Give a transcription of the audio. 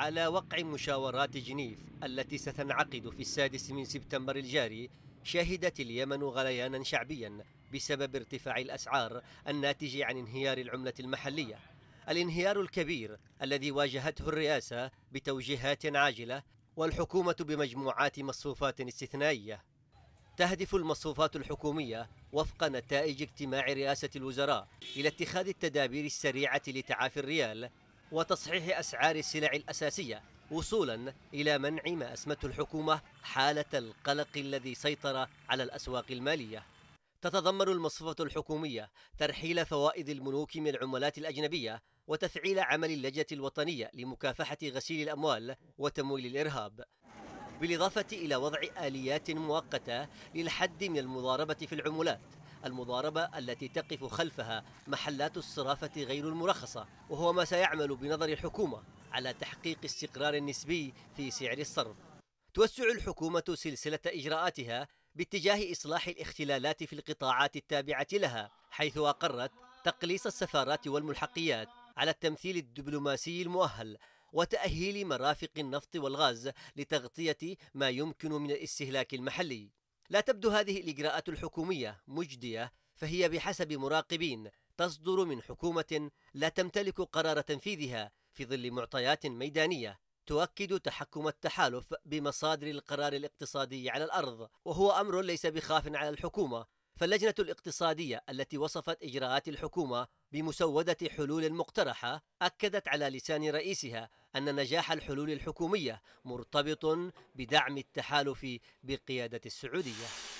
على وقع مشاورات جنيف التي ستنعقد في السادس من سبتمبر الجاري شهدت اليمن غليانا شعبيا بسبب ارتفاع الأسعار الناتج عن انهيار العملة المحلية الانهيار الكبير الذي واجهته الرئاسة بتوجيهات عاجلة والحكومة بمجموعات مصفوفات استثنائية تهدف المصفوفات الحكومية وفق نتائج اجتماع رئاسة الوزراء إلى اتخاذ التدابير السريعة لتعافي الريال وتصحيح أسعار السلع الأساسية وصولا إلى منع ما أسمته الحكومة حالة القلق الذي سيطر على الأسواق المالية تتضمن المصفوفة الحكومية ترحيل فوائد البنوك من العملات الأجنبية وتفعيل عمل اللجنة الوطنية لمكافحة غسيل الأموال وتمويل الإرهاب بالإضافة إلى وضع آليات مؤقتة للحد من المضاربة في العملات المضاربة التي تقف خلفها محلات الصرافة غير المرخصة وهو ما سيعمل بنظر الحكومة على تحقيق استقرار نسبي في سعر الصرف توسع الحكومة سلسلة إجراءاتها باتجاه إصلاح الاختلالات في القطاعات التابعة لها حيث أقرت تقليص السفارات والملحقيات على التمثيل الدبلوماسي المؤهل وتأهيل مرافق النفط والغاز لتغطية ما يمكن من الاستهلاك المحلي لا تبدو هذه الإجراءات الحكومية مجدية فهي بحسب مراقبين تصدر من حكومة لا تمتلك قرار تنفيذها في ظل معطيات ميدانية تؤكد تحكم التحالف بمصادر القرار الاقتصادي على الأرض وهو أمر ليس بخاف على الحكومة فاللجنة الاقتصادية التي وصفت إجراءات الحكومة بمسودة حلول مقترحة أكدت على لسان رئيسها أن نجاح الحلول الحكومية مرتبط بدعم التحالف بقيادة السعودية